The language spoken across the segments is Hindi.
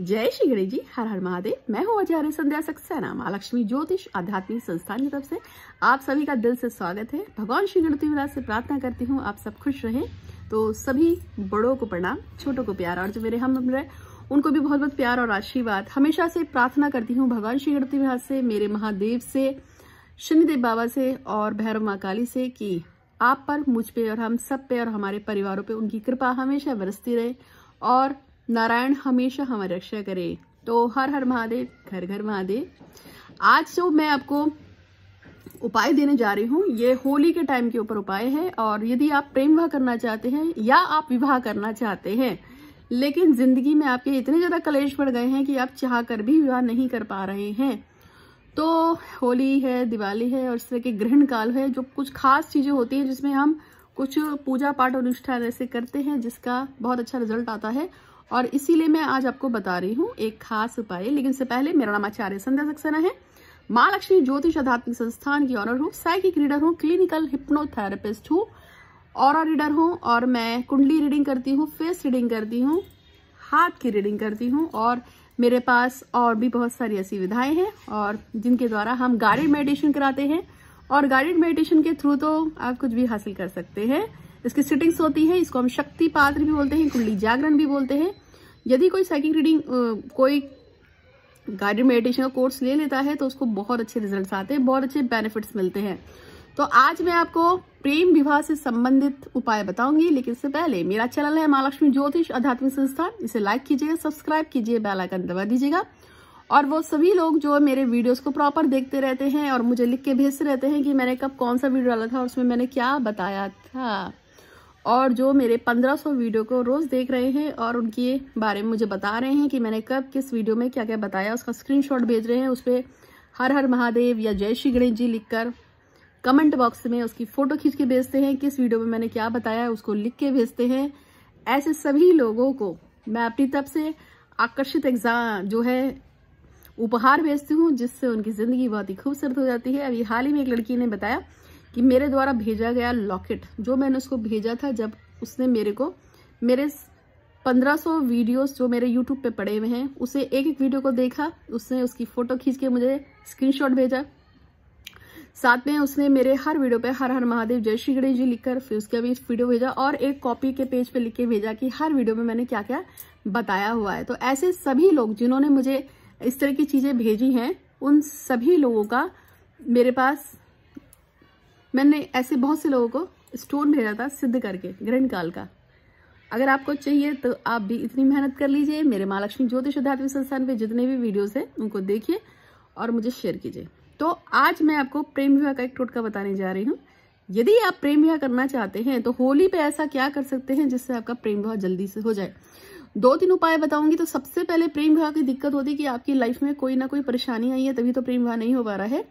जय श्री गणेश जी हर हर महादेव मैं हूँ आचार्य संध्या सक्सेना महालक्ष्मी ज्योतिष आध्यात्मिक संस्थान की तरफ से आप सभी का दिल से स्वागत है भगवान श्री गणपति विराज से प्रार्थना करती हूँ आप सब खुश रहें तो सभी बड़ों को प्रणाम छोटों को प्यार और जो मेरे हम रहे उनको भी बहुत बहुत प्यार और आशीर्वाद हमेशा से प्रार्थना करती हूँ भगवान श्री गणपति विराज से मेरे महादेव से शनिदेव बाबा से और भैरव माँ काली से कि आप पर मुझ पे और हम सब पे और हमारे परिवारों पर उनकी कृपा हमेशा बरसती रहे और नारायण हमेशा हमारी रक्षा करे तो हर हर महादेव घर घर महादेव आज जो तो मैं आपको उपाय देने जा रही हूँ ये होली के टाइम के ऊपर उपाय है और यदि आप प्रेम विवाह करना चाहते हैं या आप विवाह करना चाहते हैं लेकिन जिंदगी में आपके इतने ज्यादा कलेश पड़ गए हैं कि आप चाह कर भी विवाह नहीं कर पा रहे हैं तो होली है दिवाली है और इस तरह के ग्रहण काल है जो कुछ खास चीजें होती हैं जिसमें हम कुछ पूजा पाठ अनुष्ठान ऐसे करते हैं जिसका बहुत अच्छा रिजल्ट आता है और इसीलिए मैं आज आपको बता रही हूँ एक खास उपाय लेकिन इससे पहले मेरा नाम आचार्य संध्या सक्सेना है माँ लक्ष्मी ज्योतिष आध्यात्मिक संस्थान की ऑनर हूँ साइकिक रीडर हूँ क्लिनिकल हिप्नोथेरापिस्ट हूँ और रीडर हूँ और मैं कुंडली रीडिंग करती हूँ फेस रीडिंग करती हूँ हाथ की रीडिंग करती हूँ और मेरे पास और भी बहुत सारी ऐसी विधाएं हैं और जिनके द्वारा हम गाइडेड मेडिटेशन कराते हैं और गाइडेड मेडिटेशन के थ्रू तो आप कुछ भी हासिल कर सकते हैं इसकी सिटिंग्स होती हैं इसको हम शक्ति पात्र भी बोलते हैं कुंडली जागरण भी बोलते हैं यदि कोई साइकिल रीडिंग कोई गाइडेड मेडिटेशन का कोर्स ले लेता है तो उसको बहुत अच्छे रिजल्ट आते हैं बहुत अच्छे बेनिफिट्स मिलते हैं तो आज मैं आपको प्रेम विवाह से संबंधित उपाय बताऊंगी लेकिन इससे पहले मेरा चैनल है महालक्ष्मी ज्योतिष आध्यात्मिक संस्थान इसे लाइक कीजिएगा सब्सक्राइब कीजिए बेल आइकन दबा दीजिएगा और वो सभी लोग जो मेरे वीडियोस को प्रॉपर देखते रहते हैं और मुझे लिख के भेजते रहते हैं कि मैंने कब कौन सा वीडियो डाला था और उसमें मैंने क्या बताया था और जो मेरे 1500 वीडियो को रोज़ देख रहे हैं और उनके बारे में मुझे बता रहे हैं कि मैंने कब किस वीडियो में क्या क्या बताया उसका स्क्रीनशॉट भेज रहे हैं उस पर हर हर महादेव या जय श्री गणेश जी लिखकर कमेंट बॉक्स में उसकी फ़ोटो खींच के भेजते हैं किस वीडियो में मैंने क्या बताया उसको लिख के भेजते हैं ऐसे सभी लोगों को मैं अपनी तरफ से आकर्षित एग्जाम जो है उपहार भेजती हूँ जिससे उनकी ज़िंदगी बहुत ही खूबसूरत हो जाती है अभी हाल ही में एक लड़की ने बताया कि मेरे द्वारा भेजा गया लॉकेट जो मैंने उसको भेजा था जब उसने मेरे को मेरे 1500 वीडियोस जो मेरे यूट्यूब पे पड़े हुए हैं उसे एक एक वीडियो को देखा उसने उसकी फ़ोटो खींच के मुझे स्क्रीनशॉट भेजा साथ में उसने मेरे हर वीडियो पे हर हर महादेव जय श्री गणेश जी लिखकर फिर उसके अभी वीडियो भेजा और एक कॉपी के पेज पे लिख के भेजा कि हर वीडियो में मैंने क्या क्या बताया हुआ है तो ऐसे सभी लोग जिन्होंने मुझे इस तरह की चीज़ें भेजी हैं उन सभी लोगों का मेरे पास मैंने ऐसे बहुत से लोगों को स्टोन भेजा था सिद्ध करके ग्रहण काल का अगर आपको चाहिए तो आप भी इतनी मेहनत कर लीजिए मेरे महालक्ष्मी ज्योतिष अध्यात्म संस्थान पे जितने भी वीडियोस हैं उनको देखिए और मुझे शेयर कीजिए तो आज मैं आपको प्रेम विवाह का एक टोटका बताने जा रही हूँ यदि आप प्रेम विवाह करना चाहते हैं तो होली पे ऐसा क्या कर सकते हैं जिससे आपका प्रेम विवाह जल्दी से हो जाए दो तीन उपाय बताऊंगी तो सबसे पहले प्रेम विवाह की दिक्कत होती है कि आपकी लाइफ में कोई ना कोई परेशानी आई है तभी तो प्रेम विवाह नहीं हो पा रहा है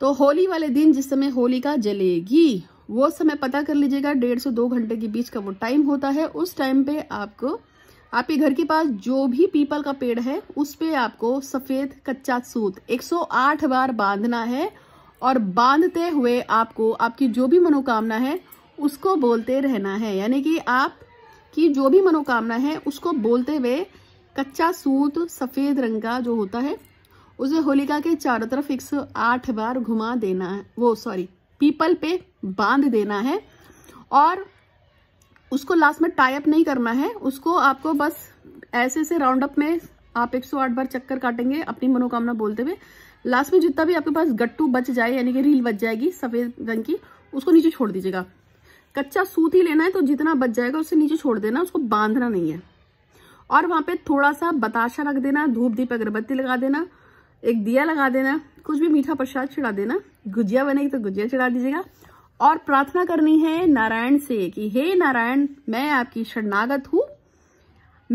तो होली वाले दिन जिस समय होलिका जलेगी वो समय पता कर लीजिएगा डेढ़ से दो घंटे के बीच का वो टाइम होता है उस टाइम पे आपको आपके घर के पास जो भी पीपल का पेड़ है उस पे आपको सफेद कच्चा सूत 108 बार बांधना है और बांधते हुए आपको आपकी जो भी मनोकामना है उसको बोलते रहना है यानी कि आप की जो भी मनोकामना है उसको बोलते हुए कच्चा सूत सफेद रंग का जो होता है उसे होलिका के चारों तरफ एक आठ बार घुमा देना है वो सॉरी पीपल पे बांध देना है और उसको लास्ट में टाई अप नहीं करना है उसको आपको बस ऐसे से राउंड अप में आप 108 बार चक्कर काटेंगे अपनी मनोकामना बोलते हुए लास्ट में जितना भी आपके पास गट्टू बच जाए यानी कि रील बच जाएगी सफ़ेद रंग की उसको नीचे छोड़ दीजिएगा कच्चा सूत ही लेना है तो जितना बच जाएगा उससे नीचे छोड़ देना उसको बांधना नहीं है और वहां पे थोड़ा सा बताशा रख देना धूप दीप अगरबत्ती लगा देना एक दिया लगा देना कुछ भी मीठा प्रसाद चढ़ा देना गुजिया बनेगी तो गुजिया चढ़ा दीजिएगा और प्रार्थना करनी है नारायण से कि हे नारायण मैं आपकी शरणागत हूं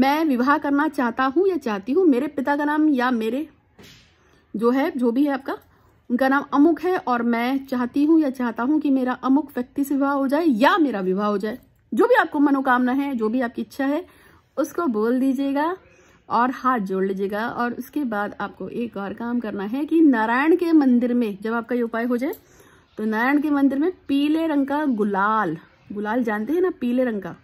मैं विवाह करना चाहता हूँ या चाहती हूँ मेरे पिता का नाम या मेरे जो है जो भी है आपका उनका नाम अमुक है और मैं चाहती हूं या चाहता हूँ कि मेरा अमुक व्यक्ति से विवाह हो जाए या मेरा विवाह हो जाए जो भी आपको मनोकामना है जो भी आपकी इच्छा है उसको बोल दीजिएगा और हाथ जोड़ लीजिएगा और उसके बाद आपको एक और काम करना है कि नारायण के मंदिर में जब आपका ये उपाय हो जाए तो नारायण के मंदिर में पीले रंग का गुलाल गुलाल जानते हैं ना पीले रंग का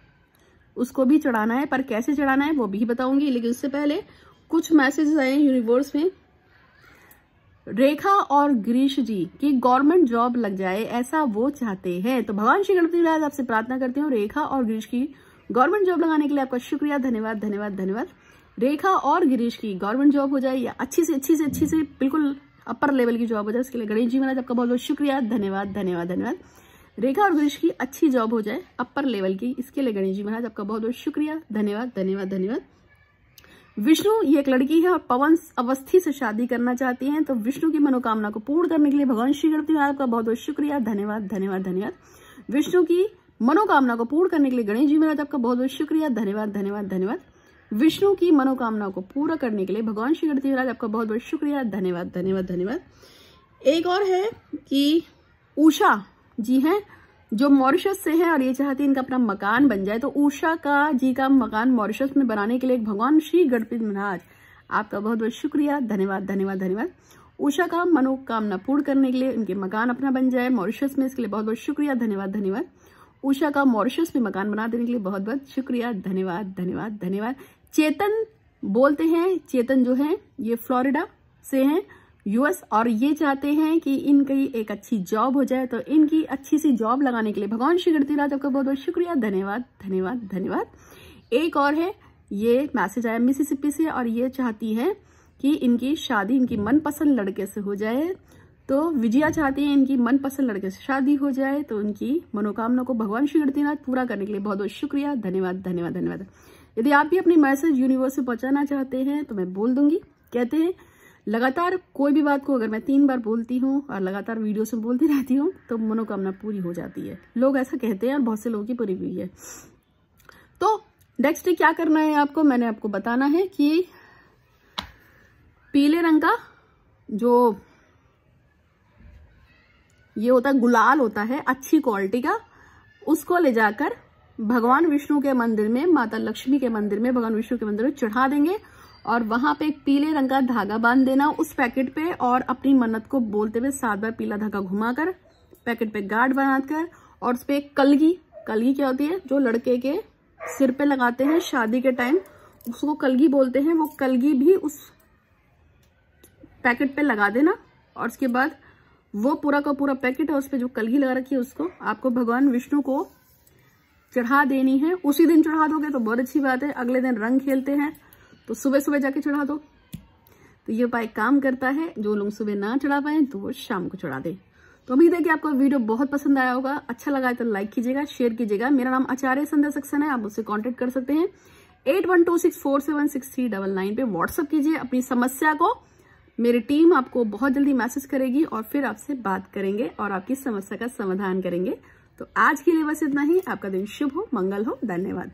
उसको भी चढ़ाना है पर कैसे चढ़ाना है वो भी बताऊंगी लेकिन उससे पहले कुछ मैसेजेस आए यूनिवर्स में रेखा और गिरीश जी की गवर्नमेंट जॉब लग जाए ऐसा वो चाहते हैं तो भगवान श्री गणपति आपसे प्रार्थना करती हूँ रेखा और गिरीश की गवर्नमेंट जॉब लगाने के लिए आपका शुक्रिया धन्यवाद धन्यवाद धन्यवाद रेखा और गिरीश की गवर्नमेंट जॉब हो जाए या अच्छी से अच्छी से अच्छी से बिल्कुल अपर लेवल की जॉब हो जाए उसके लिए गणेश जी महाराज आपका बहुत बहुत शुक्रिया धन्यवाद धन्यवाद धन्यवाद रेखा और गिरीश की अच्छी जॉब हो जाए अपर लेवल की इसके लिए गणेश जी महाराज आपका बहुत बहुत शुक्रिया धन्यवाद धन्यवाद धन्यवाद विष्णु ये एक लड़की है और पवन अवस्थी से शादी करना चाहती हैं तो विष्णु की मनोकामना को पूर्ण करने के लिए भगवान श्री गणपति महाराज का बहुत बहुत शुक्रिया धन्यवाद धन्यवाद धन्यवाद विष्णु की मनोकामना को पूर्ण करने के लिए गणेश जी महाराज आपका बहुत बहुत शुक्रिया धन्यवाद धन्यवाद धन्यवाद विष्णु की मनोकामना को पूरा करने के लिए भगवान श्री गणेश महाराज आपका बहुत बहुत शुक्रिया धन्यवाद धन्यवाद धन्यवाद एक और है कि उषा जी हैं जो मॉरिशस से है और ये चाहती इनका अपना मकान बन जाए तो उषा का जी का मकान मॉरिशस में बनाने के लिए भगवान श्री गणपति महाराज आपका बहुत बहुत शुक्रिया धन्यवाद धन्यवाद धन्यवाद उषा का मनोकामना पूर्ण करने के लिए उनके मकान अपना बन जाए मॉरिशस में इसके लिए बहुत बहुत शुक्रिया धन्यवाद धन्यवाद उषा का मॉरिशस में मकान बना देने के लिए बहुत बहुत शुक्रिया धन्यवाद धन्यवाद धन्यवाद चेतन बोलते हैं चेतन जो है ये फ्लोरिडा से हैं यूएस और ये चाहते हैं कि इनकी एक अच्छी जॉब हो जाए तो इनकी अच्छी सी जॉब लगाने के लिए भगवान श्री गणती राज आपका बहुत बहुत शुक्रिया धन्यवाद धन्यवाद धन्यवाद एक और है ये मैसेज आया मिसिसिपी से और ये चाहती है कि इनकी शादी इनकी मनपसंद लड़के से हो जाए तो विजया चाहती है इनकी मनपसंद लड़के से शादी हो जाए तो उनकी मनोकामना को भगवान श्री गणतीनाथ पूरा करने के लिए बहुत बहुत शुक्रिया धन्यवाद धन्यवाद धन्यवाद यदि आप भी अपनी मैसेज यूनिवर्स से पहुंचाना चाहते हैं तो मैं बोल दूंगी कहते हैं लगातार कोई भी बात को अगर मैं तीन बार बोलती हूँ और लगातार वीडियो से बोलती रहती हूँ तो मनोकामना पूरी हो जाती है लोग ऐसा कहते हैं और बहुत से लोगों की पूरी हुई है तो नेक्स्ट डे क्या करना है आपको मैंने आपको बताना है कि पीले रंग का जो ये होता है गुलाल होता है अच्छी क्वालिटी का उसको ले जाकर भगवान विष्णु के मंदिर में माता लक्ष्मी के मंदिर में भगवान विष्णु के मंदिर में चढ़ा देंगे और वहां पे एक पीले रंग का धागा बांध देना उस पैकेट पे और अपनी मन्नत को बोलते हुए सात बार पीला धागा घुमाकर पैकेट पे गार्ड बनाकर और उस पर एक कलगी कलगी क्या होती है जो लड़के के सिर पे लगाते हैं शादी के टाइम उसको कलगी बोलते हैं वो कलगी भी उस पैकेट पे लगा देना और उसके बाद वो पूरा का पूरा पैकेट है उस पर जो कलगी लगा रखी है उसको आपको भगवान विष्णु को चढ़ा देनी है उसी दिन चढ़ा दोगे तो बहुत अच्छी बात है अगले दिन रंग खेलते हैं तो सुबह सुबह जाके चढ़ा दो तो ये उपाय काम करता है जो लोग सुबह ना चढ़ा पाए तो वो शाम को चढ़ा दे तो उम्मीद है कि आपको वीडियो बहुत पसंद आया होगा अच्छा लगा है तो लाइक कीजिएगा शेयर कीजिएगा मेरा नाम आचार्य संध्या सक्सेना है आप मुझसे कॉन्टेक्ट कर सकते हैं eight one two six four seven six three double nine पे व्हाट्सअप कीजिए अपनी समस्या को मेरी टीम आपको बहुत जल्दी मैसेज करेगी और फिर आपसे बात करेंगे और आपकी समस्या का समाधान करेंगे तो आज के लिए बस इतना ही आपका दिन शुभ हो मंगल हो धन्यवाद